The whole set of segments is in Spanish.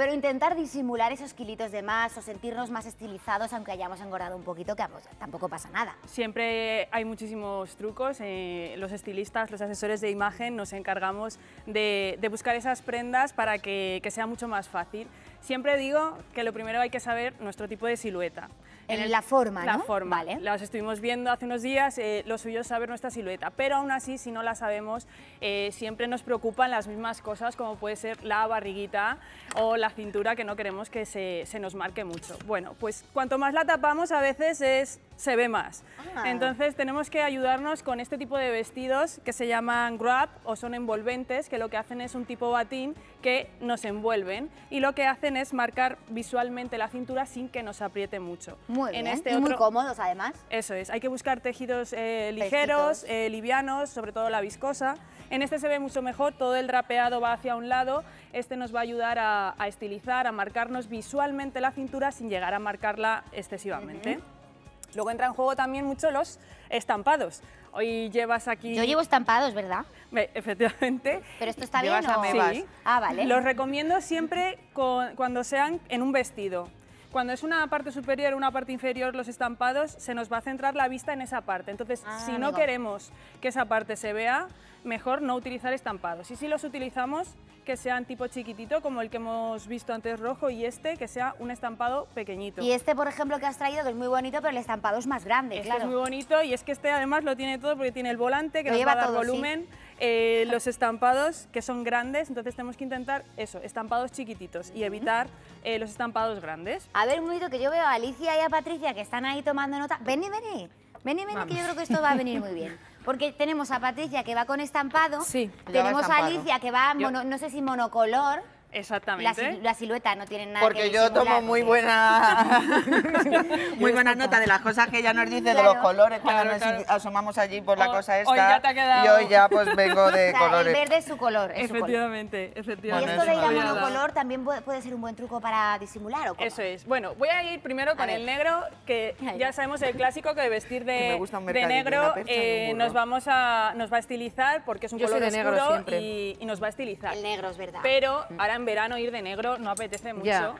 Pero intentar disimular esos kilitos de más o sentirnos más estilizados aunque hayamos engordado un poquito, que tampoco pasa nada. Siempre hay muchísimos trucos. Eh, los estilistas, los asesores de imagen nos encargamos de, buscar esas prendas para que sea mucho más fácil. Siempre digo que lo primero hay que saber nuestro tipo de silueta. En, la forma, ¿no? La forma. Vale. estuvimos viendo hace unos días, eh, lo suyo es saber nuestra silueta, pero aún así, si no la sabemos, eh, siempre nos preocupan las mismas cosas, como puede ser la barriguita o la cintura, que no queremos que se, se nos marque mucho. Bueno, pues cuanto más la tapamos, a veces es se ve más. Ah. Entonces tenemos que ayudarnos con este tipo de vestidos que se llaman grab o son envolventes, que lo que hacen es un tipo batín que nos envuelven y lo que hacen es marcar visualmente la cintura sin que nos apriete mucho. Muy en este muy cómodos además. Eso es, hay que buscar tejidos eh, ligeros, eh, livianos, sobre todo la viscosa. En este se ve mucho mejor, todo el drapeado va hacia un lado, este nos va a ayudar a, estilizar, a marcarnos visualmente la cintura sin llegar a marcarla excesivamente. Luego entra en juego también mucho los estampados. Hoy llevas aquí... Yo llevo estampados, ¿verdad? Efectivamente. Pero esto está bien o... sí. Ah, vale. Los recomiendo siempre cuando sean en un vestido. Cuando es una parte superior, una parte inferior, los estampados, se nos va a centrar la vista en esa parte. Entonces, ah, si no queremos que esa parte se vea, mejor no utilizar estampados. Y si los utilizamos, que sean tipo chiquitito, como el que hemos visto antes rojo, y este que sea un estampado pequeñito. Y este, por ejemplo, que has traído, que es muy bonito, pero el estampado es más grande, este es muy bonito y es que este además lo tiene todo porque tiene el volante que nos lleva va a dar volumen, eh, los estampados que son grandes, entonces tenemos que intentar eso, estampados chiquititos y evitar eh, los estampados grandes. A ver, un momento que yo veo a Alicia y a Patricia que están ahí tomando nota. Vení, vení, vení, vení, que yo creo que esto va a venir muy bien. Porque tenemos a Patricia que va con estampado, tenemos a, Alicia que va, no sé si monocolor. Exactamente. La, silueta no tiene nada Porque yo tomo muy buena muy nota de las cosas que ella nos dice, de los colores, cuando asomamos allí por la cosa esta. Hoy ya te quedado. Y hoy ya pues vengo de colores. El verde es su color. efectivamente, color. efectivamente. Y esto de ir a monocolor también puede ser un buen truco para disimular, ¿o Eso es. Bueno, voy a ir primero con el negro, que ya sabemos el clásico que de vestir de, negro eh, nos vamos a nos va a estilizar porque es un color de negro oscuro y, nos va a estilizar. El negro es verdad. Pero mm. ahora en verano ir de negro no apetece mucho.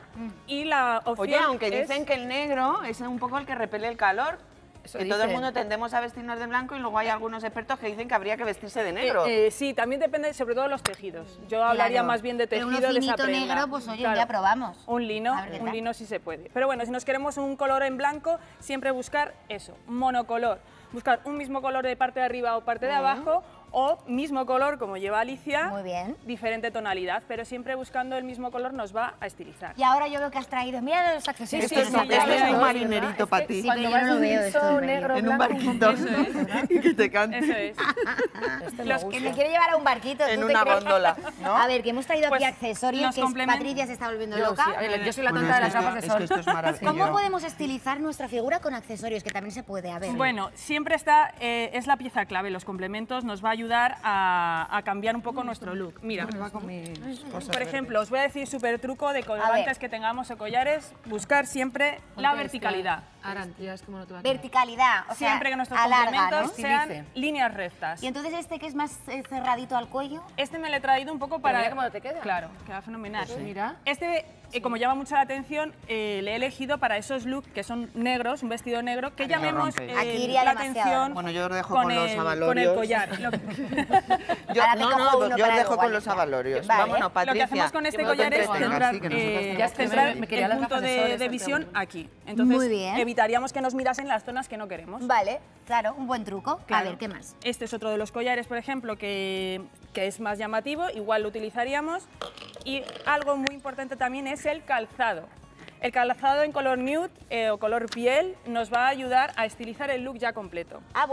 Y la opción aunque dicen que el negro es un poco el que repele el calor, eso que todo el mundo tendemos a vestirnos de blanco y luego hay algunos expertos que dicen que habría que vestirse de negro. si eh, eh, sí, también depende sobre todo de los tejidos. Yo hablaría más bien de tejido de negro, pues ya probamos. Un lino, un lino sí se puede. Pero bueno, si nos queremos un color en blanco, siempre buscar eso, monocolor. Buscar un mismo color de parte de arriba o parte de abajo o mismo color como lleva Alicia, Muy bien. diferente tonalidad, pero siempre buscando el mismo color nos va a estilizar. Y ahora yo veo que has traído, mira los accesorios. es, un marinerito para ti. Cuando yo veo negro, en un barquito y que te cante. Eso es. los que me quiere llevar a un barquito. En una A ver, que hemos traído aquí pues, accesorios que Patricia se está volviendo loca. yo soy la tonta de las gafas de sol. Es ¿Cómo podemos estilizar nuestra figura con accesorios? Que también se puede, haber? Bueno, siempre está, eh, es la pieza clave, los complementos nos va a ayudar a, cambiar un poco nuestro look. Mira, por ejemplo, os voy a decir súper truco de colgantes que tengamos o collares, buscar siempre la verticalidad. Arantías, este. como no te Verticalidad, o sea, Siempre que nuestros alarga, complementos sean líneas rectas. Y entonces este que es más eh, cerradito al cuello. Este me lo he traído un poco para... Mira cómo te queda. Claro, pues queda fenomenal. Pues mira. Este, este eh, como llama mucho la atención, eh, le he elegido para esos looks que son negros, un vestido negro, que llamemos eh, la atención Bueno, yo lo dejo con, los el, Con el collar. yo, no, yo lo dejo con los avalorios. Vámonos, Patricia. Lo que hacemos con este collar es centrar, el punto de visión aquí. Muy bien evitaríamos que nos mirasen las zonas que no queremos. Vale, claro, un buen truco. A ver, ¿qué más? Este es otro de los collares, por ejemplo, que, es más llamativo, igual lo utilizaríamos. Y algo muy importante también es el calzado. El calzado en color nude eh, o color piel nos va a ayudar a estilizar el look ya completo. Ah,